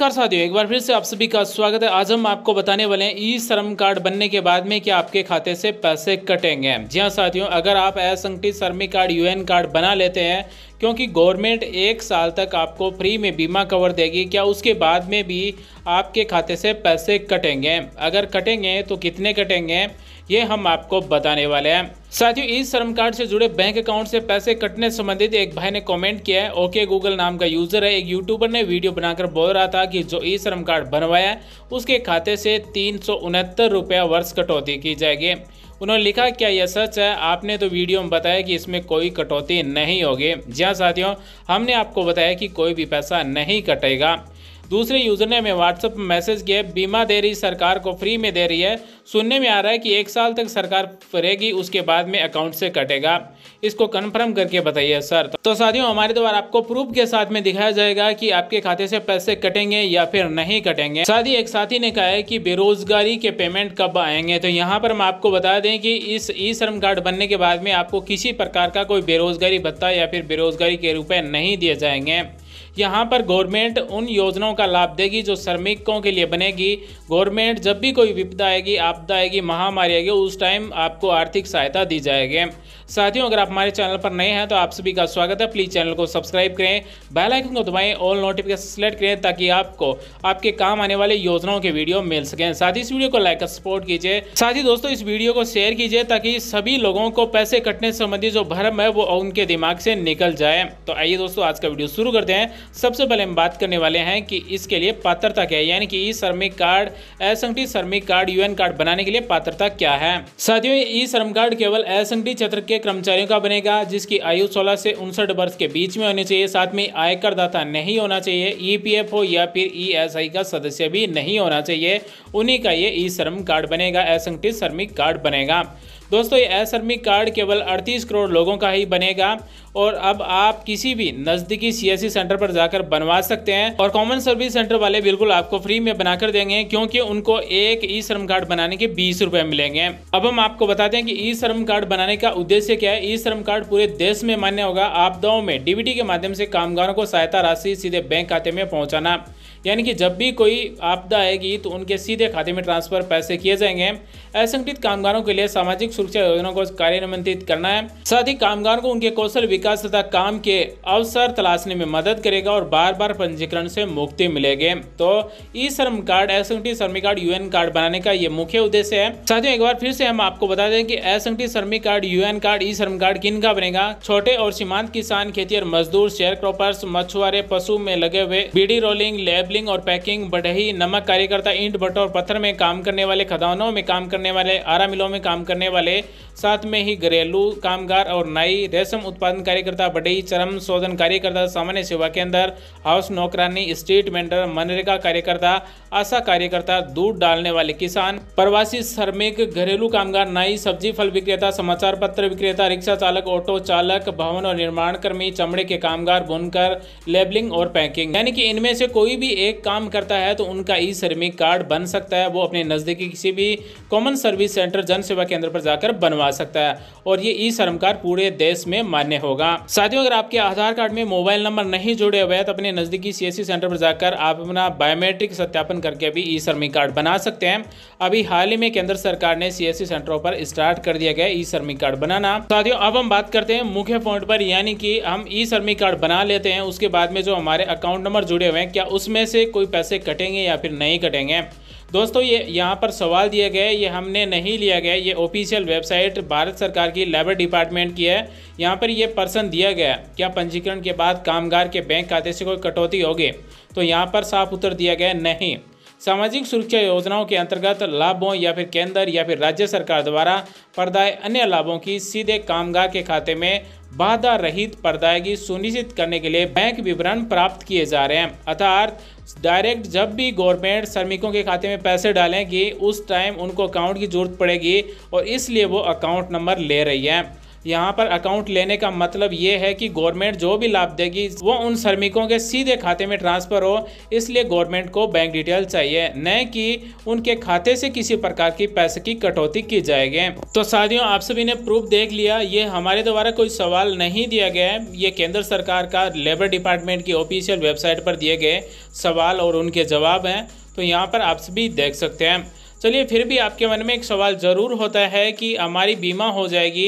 नमस्कार साथियों एक बार फिर से आप सभी का स्वागत है आज हम आपको बताने वाले हैं ई श्रम कार्ड बनने के बाद में क्या आपके खाते से पैसे कटेंगे जी हाँ साथियों अगर आप असंगठित श्रमिक कार्ड यूएन कार्ड बना लेते हैं क्योंकि गवर्नमेंट एक साल तक आपको फ्री में बीमा कवर देगी क्या उसके बाद में भी आपके खाते से पैसे कटेंगे अगर कटेंगे तो कितने कटेंगे ये हम आपको बताने वाले हैं साथियों इस श्रम कार्ड से जुड़े बैंक अकाउंट से पैसे कटने संबंधित एक भाई ने कमेंट किया है ओके गूगल नाम का यूजर है एक यूट्यूबर ने वीडियो बनाकर बोल रहा था कि जो ई श्रम कार्ड बनवाया है उसके खाते से तीन सौ उनहत्तर रुपया वर्ष कटौती की जाएगी उन्होंने लिखा क्या यह सच है आपने तो वीडियो में बताया कि इसमें कोई कटौती नहीं होगी जी हाँ, साथियों हमने आपको बताया कि कोई भी पैसा नहीं कटेगा दूसरे यूज़र ने हमें व्हाट्सएप पर मैसेज किया बीमा दे रही सरकार को फ्री में दे रही है सुनने में आ रहा है कि एक साल तक सरकार करेगी उसके बाद में अकाउंट से कटेगा इसको कंफर्म करके बताइए सर तो साथियों हमारे द्वारा आपको प्रूफ के साथ में दिखाया जाएगा कि आपके खाते से पैसे कटेंगे या फिर नहीं कटेंगे साथ ही एक साथी ने कहा है कि बेरोजगारी के पेमेंट कब आएंगे तो यहाँ पर हम आपको बता दें कि इस ई श्रम कार्ड बनने के बाद में आपको किसी प्रकार का कोई बेरोजगारी भत्ता या फिर बेरोजगारी के रूपए नहीं दिए जाएंगे यहाँ पर गवर्नमेंट उन योजनाओं का लाभ देगी जो श्रमिकों के लिए बनेगी गवर्नमेंट जब भी कोई विपदा आएगी आपदा आएगी महामारी आएगी उस टाइम आपको आर्थिक सहायता दी जाएगी साथियों अगर आप हमारे चैनल पर नए हैं तो आप सभी का स्वागत है प्लीज़ चैनल को सब्सक्राइब करें बेल आइकन को दबाएं ऑल नोटिफिकेशन सेलेक्ट करें ताकि आपको आपके काम आने वाले योजनाओं के वीडियो मिल सकें साथ ही इस वीडियो को लाइक और सपोर्ट कीजिए साथ ही दोस्तों इस वीडियो को शेयर कीजिए ताकि सभी लोगों को पैसे कटने संबंधी जो भ्रम है वो उनके दिमाग से निकल जाए तो आइए दोस्तों आज का वीडियो शुरू करते हैं सबसे पहले हम बात करने वाले हैं कि इसके लिए पात्रता क्या है यानी कि ई श्रमिक कार्ड असंगठित श्रमिक कार्ड यूएन कार्ड बनाने के लिए पात्रता क्या है साथियों ई श्रम कार्ड केवल असंगठित क्षेत्र के कर्मचारियों का बनेगा जिसकी आयु सोलह से उनसठ वर्ष के बीच में होनी चाहिए साथ में आयकर दाता नहीं होना चाहिए एफ हो या फिर आई का सदस्य भी नहीं होना चाहिए उन्हीं का ये ई श्रम कार्ड बनेगा असंगठित श्रमिक कार्ड बनेगा दोस्तों ये असरमी कार्ड केवल अड़तीस करोड़ लोगों का ही बनेगा और अब आप किसी भी नज़दीकी सीएससी सेंटर पर जाकर बनवा सकते हैं और कॉमन सर्विस सेंटर वाले बिल्कुल आपको फ्री में बनाकर देंगे क्योंकि उनको एक ई श्रम कार्ड बनाने के बीस रुपए मिलेंगे अब हम आपको बताते हैं कि ई श्रम कार्ड बनाने का उद्देश्य क्या है ई श्रम कार्ड पूरे देश में मान्य होगा आपदाओं में डीबीटी के माध्यम से कामगारों को सहायता राशि सीधे बैंक खाते में पहुंचाना यानी कि जब भी कोई आपदा आएगी तो उनके सीधे खाते में ट्रांसफर पैसे किए जाएंगे असंगठित कामगारों के लिए सामाजिक सुरक्षा योजना को कार्यान्वित करना है साथ ही कामगारों को उनके कौशल विकास तथा काम के अवसर तलाशने में मदद करेगा और बार बार पंजीकरण से मुक्ति मिलेगी तो ई श्रम कार्ड असंगठित श्रमिक कार्ड यूएन कार्ड बनाने का ये मुख्य उद्देश्य है साथियों एक बार फिर से हम आपको बता दें कि असंगठित श्रमिक कार्ड यूएन कार्ड ई श्रम कार्ड किन का बनेगा छोटे और सीमांत किसान खेती और मजदूर शेयर क्रॉपर्स मछुआरे पशु में लगे हुए बीडी रोलिंग लेब लेबलिंग और पैकिंग बढ़ई नमक कार्यकर्ता ईंट बटर और पत्थर में काम करने वाले खदानों में काम करने वाले आरा मिलों में काम करने वाले साथ में ही घरेलू कामगार और नाई रेशम उत्पादन कार्यकर्ता बढ़ई चरम शोधन कार्यकर्ता सामान्य सेवा के अंदर हाउस नौकरानी स्ट्रीट वेंडर मनरेगा कार्यकर्ता आशा कार्यकर्ता दूध डालने वाले किसान प्रवासी श्रमिक घरेलू कामगार नाई सब्जी फल विक्रेता समाचार पत्र विक्रेता रिक्शा चालक ऑटो चालक भवन और निर्माण कर्मी चमड़े के कामगार बुनकर लेबलिंग और पैकिंग यानी कि इनमें से कोई भी एक काम करता है तो उनका ई श्रमिक कार्ड बन सकता है वो अपने नज़दीकी किसी भी कॉमन सर्विस सेंटर जन सेवा केंद्र पर जाकर बनवा सकता है और ये ई श्रम कार्ड पूरे देश में मान्य होगा साथियों अगर आपके आधार कार्ड में मोबाइल नंबर नहीं जुड़े हुए हैं तो अपने नज़दीकी सी सेंटर पर जाकर आप अपना बायोमेट्रिक सत्यापन करके भी ई श्रमिक कार्ड बना सकते हैं अभी हाल ही में केंद्र सरकार ने सी सेंटरों पर स्टार्ट कर दिया गया ई श्रमिक कार्ड बनाना साथियों अब हम बात करते हैं मुख्य पॉइंट पर यानी कि हम ई श्रमिक कार्ड बना लेते हैं उसके बाद में जो हमारे अकाउंट नंबर जुड़े हुए हैं क्या उसमें से कोई पैसे कटेंगे या फिर नहीं कटेंगे दोस्तों ये यहाँ पर सवाल गया है ये हमने नहीं लिया गया ये ऑफिशियल वेबसाइट भारत सरकार की लेबर डिपार्टमेंट की है यहाँ पर ये पर्सन दिया गया क्या पंजीकरण के बाद कामगार के बैंक खाते से कोई कटौती होगी तो यहाँ पर साफ उत्तर दिया गया नहीं सामाजिक सुरक्षा योजनाओं के अंतर्गत लाभों या फिर केंद्र या फिर राज्य सरकार द्वारा प्रदाय अन्य लाभों की सीधे कामगार के खाते में बाधा रहित प्रदायगी सुनिश्चित करने के लिए बैंक विवरण प्राप्त किए जा रहे हैं अर्थात डायरेक्ट जब भी गवर्नमेंट श्रमिकों के खाते में पैसे डालेंगी उस टाइम उनको अकाउंट की जरूरत पड़ेगी और इसलिए वो अकाउंट नंबर ले रही है यहाँ पर अकाउंट लेने का मतलब ये है कि गवर्नमेंट जो भी लाभ देगी वो उन श्रमिकों के सीधे खाते में ट्रांसफ़र हो इसलिए गवर्नमेंट को बैंक डिटेल चाहिए न कि उनके खाते से किसी प्रकार की पैसे की कटौती की जाएगी तो साथियों आप सभी ने प्रूफ देख लिया ये हमारे द्वारा कोई सवाल नहीं दिया गया है ये केंद्र सरकार का लेबर डिपार्टमेंट की ऑफिशियल वेबसाइट पर दिए गए सवाल और उनके जवाब हैं तो यहाँ पर आप सभी देख सकते हैं चलिए फिर भी आपके मन में एक सवाल ज़रूर होता है कि हमारी बीमा हो जाएगी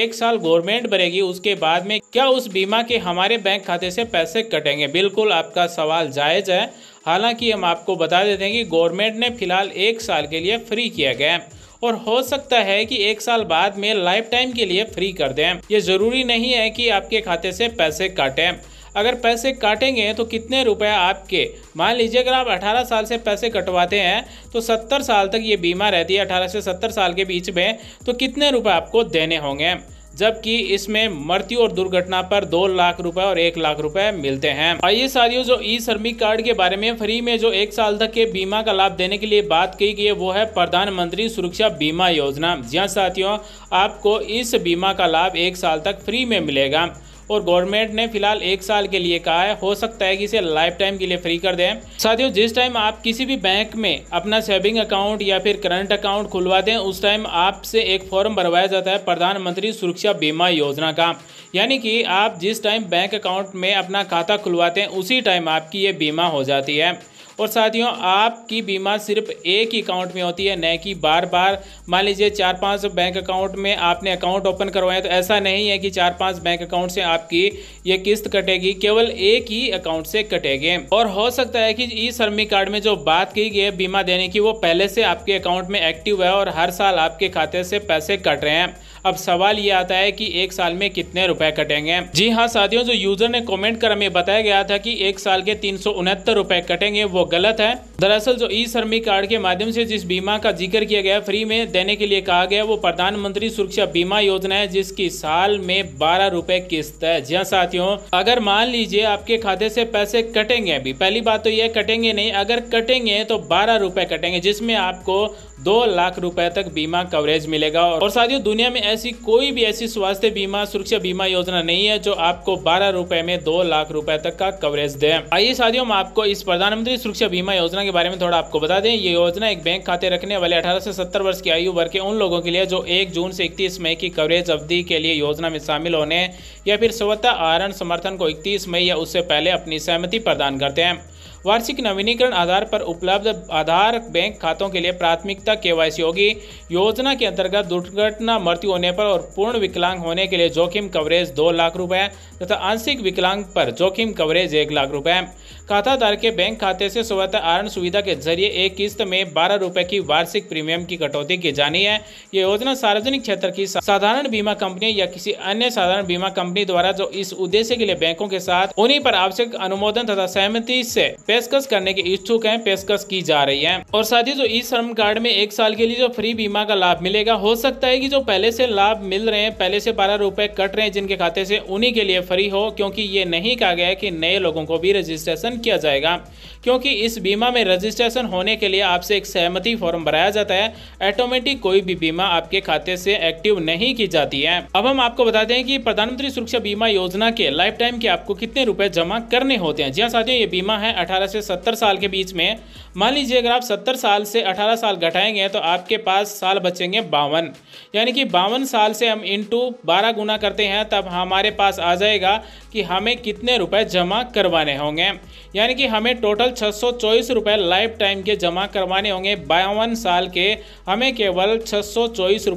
एक साल गवर्नमेंट भरेगी उसके बाद में क्या उस बीमा के हमारे बैंक खाते से पैसे कटेंगे बिल्कुल आपका सवाल जायज़ है हालांकि हम आपको बता देते हैं कि गवर्नमेंट ने फिलहाल एक साल के लिए फ्री किया गया है और हो सकता है कि एक साल बाद में लाइफ टाइम के लिए फ्री कर दें ये ज़रूरी नहीं है कि आपके खाते से पैसे काटें अगर पैसे काटेंगे तो कितने रुपए आपके मान लीजिए अगर आप 18 साल से पैसे कटवाते हैं तो 70 साल तक ये बीमा रहती है 18 से 70 साल के बीच में तो कितने रुपए आपको देने होंगे जबकि इसमें मृत्यु और दुर्घटना पर दो लाख रुपए और एक लाख रुपए मिलते हैं और ये साथियों जो ई श्रमिक कार्ड के बारे में फ्री में जो एक साल तक के बीमा का लाभ देने के लिए बात की गई है वो है प्रधानमंत्री सुरक्षा बीमा योजना जी हाँ साथियों आपको इस बीमा का लाभ एक साल तक फ्री में मिलेगा और गवर्नमेंट ने फिलहाल एक साल के लिए कहा है हो सकता है कि इसे लाइफ टाइम के लिए फ्री कर दें साथियों जिस टाइम आप किसी भी बैंक में अपना सेविंग अकाउंट या फिर करंट अकाउंट खुलवाते हैं उस टाइम आपसे एक फॉर्म भरवाया जाता है प्रधानमंत्री सुरक्षा बीमा योजना का यानी कि आप जिस टाइम बैंक अकाउंट में अपना खाता खुलवाते हैं उसी टाइम आपकी ये बीमा हो जाती है और साथियों आपकी बीमा सिर्फ एक ही अकाउंट में होती है न कि बार बार मान लीजिए चार पांच बैंक अकाउंट में आपने अकाउंट ओपन करवाया तो ऐसा नहीं है कि चार पांच बैंक अकाउंट से आपकी ये किस्त कटेगी केवल एक ही अकाउंट से कटेगी और हो सकता है कि ई श्रमिक कार्ड में जो बात की गई है बीमा देने की वो पहले से आपके अकाउंट में एक्टिव है और हर साल आपके खाते से पैसे कट रहे हैं अब सवाल ये आता है कि एक साल में कितने रुपए कटेंगे जी हाँ साथियों जो यूजर ने कमेंट कर हमें बताया गया था कि एक साल के तीन रुपए कटेंगे वो गलत है दरअसल जो ई श्रमिक कार्ड के माध्यम से जिस बीमा का जिक्र किया गया फ्री में देने के लिए कहा गया वो प्रधानमंत्री सुरक्षा बीमा योजना है जिसकी साल में बारह रुपए किस्त है जी हाँ, साथियों अगर मान लीजिए आपके खाते से पैसे कटेंगे अभी पहली बात तो यह कटेंगे नहीं अगर कटेंगे तो बारह रुपए कटेंगे जिसमें आपको दो लाख रुपए तक बीमा कवरेज मिलेगा और साथियों दुनिया में ऐसी कोई भी ऐसी स्वास्थ्य बीमा सुरक्षा बीमा योजना नहीं है जो आपको बारह रुपए में दो लाख रुपए तक का कवरेज दे आइए साथियों हम आपको इस प्रधानमंत्री सुरक्षा बीमा योजना के बारे में थोड़ा आपको बता दें ये योजना एक बैंक खाते रखने वाले अठारह से सत्तर वर्ष की आयु वर्ग के उन लोगों के लिए जो एक जून से इकतीस मई की कवरेज अवधि के लिए योजना में शामिल होने या फिर स्वतः आरण समर्थन को इकतीस मई या उससे पहले अपनी सहमति प्रदान करते हैं वार्षिक नवीनीकरण आधार पर उपलब्ध आधार बैंक खातों के लिए प्राथमिकता के होगी योजना के अंतर्गत दुर्घटना मृत्यु होने पर और पूर्ण विकलांग होने के लिए जोखिम कवरेज दो लाख रुपए तथा आंशिक विकलांग पर जोखिम कवरेज एक लाख रुपए खातादार के बैंक खाते से स्वतः आरण सुविधा के जरिए एक किस्त में बारह रुपए की वार्षिक प्रीमियम की कटौती की जानी है ये योजना सार्वजनिक क्षेत्र की साधारण बीमा कंपनी या किसी अन्य साधारण बीमा कंपनी द्वारा जो इस उद्देश्य के लिए बैंकों के साथ उन्हीं पर आवश्यक अनुमोदन तथा सहमति से पेशकश करने के इच्छुक है पेशकश की जा रही है और साथ ही जो ई श्रम कार्ड में एक साल के लिए जो फ्री बीमा का लाभ मिलेगा हो सकता है की जो पहले से लाभ मिल रहे हैं पहले से बारह रुपए कट रहे हैं जिनके खाते से उन्हीं के लिए फ्री हो क्योंकि ये नहीं कहा गया है कि नए लोगों को भी रजिस्ट्रेशन निलंबन किया जाएगा क्योंकि इस बीमा में रजिस्ट्रेशन होने के लिए आपसे एक सहमति फॉर्म भराया जाता है ऑटोमेटिक कोई भी बीमा आपके खाते से एक्टिव नहीं की जाती है अब हम आपको बताते हैं कि प्रधानमंत्री सुरक्षा बीमा योजना के लाइफ टाइम के आपको कितने रुपए जमा करने होते हैं जी हाँ साथियों ये बीमा है अठारह से सत्तर साल के बीच में मान लीजिए अगर आप सत्तर साल से अठारह साल घटाएंगे तो आपके पास साल बचेंगे बावन यानी कि बावन साल से हम इंटू बारह गुना करते हैं तब हमारे पास आ जाएगा कि हमें कितने रुपए जमा करवाने होंगे यानी कि हमें टोटल छः सौ लाइफ टाइम के जमा करवाने होंगे बावन साल के हमें केवल छः सौ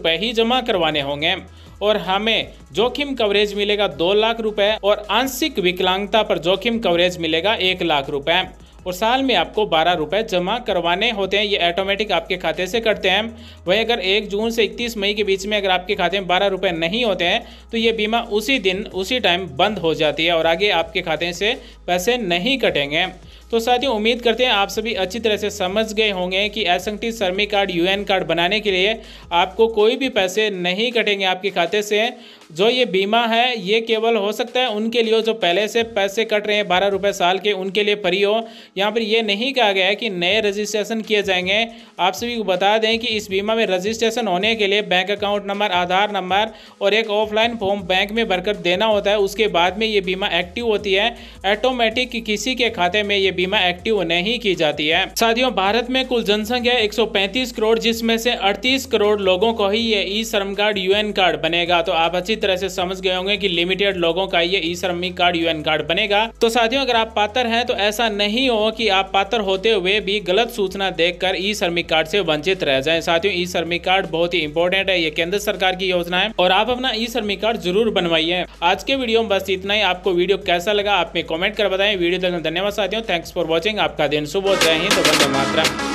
ही जमा करवाने होंगे और हमें जोखिम कवरेज मिलेगा दो लाख रुपए और आंशिक विकलांगता पर जोखिम कवरेज मिलेगा एक लाख रुपए और साल में आपको बारह रुपये जमा करवाने होते हैं ये ऑटोमेटिक आपके खाते से कटते हैं वही अगर एक जून से इकतीस मई के बीच में अगर आपके खाते में बारह रुपये नहीं होते हैं तो ये बीमा उसी दिन उसी टाइम बंद हो जाती है और आगे आपके खाते से पैसे नहीं कटेंगे तो साथियों उम्मीद करते हैं आप सभी अच्छी तरह से समझ गए होंगे कि एसंगठित श्रमिक कार्ड यूएन कार्ड बनाने के लिए आपको कोई भी पैसे नहीं कटेंगे आपके खाते से जो ये बीमा है ये केवल हो सकता है उनके लिए जो पहले से पैसे कट रहे हैं बारह रुपये साल के उनके लिए फ्री हो यहाँ पर ये नहीं कहा गया है कि नए रजिस्ट्रेशन किए जाएंगे आप सभी को बता दें कि इस बीमा में रजिस्ट्रेशन होने के लिए bank account number Aadhaar number और एक ऑफलाइन फॉर्म बैंक में भरकर देना होता है उसके बाद में ये बीमा एक्टिव होती है ऑटोमेटिक कि किसी के खाते में ये बीमा एक्टिव नहीं की जाती है साथियों भारत में कुल जनसंख्या एक करोड़ जिसमें से अड़तीस करोड़ लोगों को ही ये ई श्रम कार्ड यू कार्ड बनेगा तो आप अच्छी अच्छी तरह से समझ गए होंगे कि लिमिटेड लोगों का ये ई श्रमिक कार्ड यूएन कार्ड बनेगा तो साथियों अगर आप पात्र हैं तो ऐसा नहीं हो कि आप पात्र होते हुए भी गलत सूचना देखकर ई श्रमिक कार्ड से वंचित रह जाएं साथियों ई श्रमिक कार्ड बहुत ही इंपॉर्टेंट है ये केंद्र सरकार की योजना है और आप अपना ई श्रमिक कार्ड जरूर बनवाइए आज के वीडियो में बस इतना ही आपको वीडियो कैसा लगा आप में कॉमेंट कर बताएं वीडियो देखने धन्यवाद साथियों थैंक्स फॉर वॉचिंग आपका दिन सुबह जय हिंद वंदे